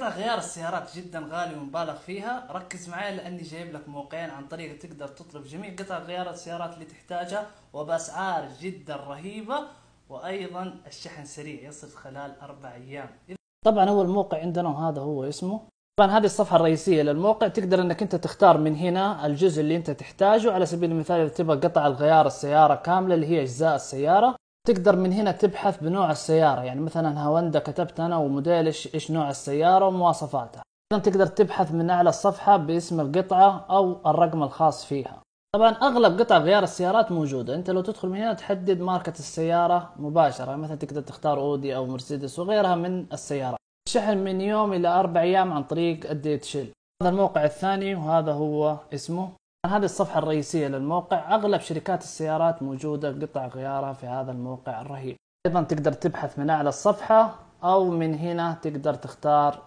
قطع غيار السيارات جدا غالي ومبالغ فيها ركز معي لاني جايب لك موقعين عن طريق تقدر تطلب جميع قطع غيار السيارات اللي تحتاجها وباسعار جدا رهيبه وايضا الشحن سريع يصل خلال اربع ايام طبعا اول موقع عندنا وهذا هو اسمه طبعا هذه الصفحه الرئيسيه للموقع تقدر انك انت تختار من هنا الجزء اللي انت تحتاجه على سبيل المثال اذا تبغى قطع الغيار السياره كامله اللي هي اجزاء السياره تقدر من هنا تبحث بنوع السيارة يعني مثلا هوندا كتبت أنا وموديل إيش إيش نوع السيارة ومواصفاتها تقدر تبحث من أعلى الصفحة باسم القطعة أو الرقم الخاص فيها طبعا أغلب قطع غيار السيارات موجودة أنت لو تدخل من هنا تحدد ماركة السيارة مباشرة يعني مثلا تقدر تختار أودي أو مرسيدس وغيرها من السيارات الشحن من يوم إلى أربع أيام عن طريق الديتشيل هذا الموقع الثاني وهذا هو اسمه هذه الصفحة الرئيسية للموقع أغلب شركات السيارات موجودة قطع غيارها في هذا الموقع الرهيب أيضا تقدر تبحث من أعلى الصفحة أو من هنا تقدر تختار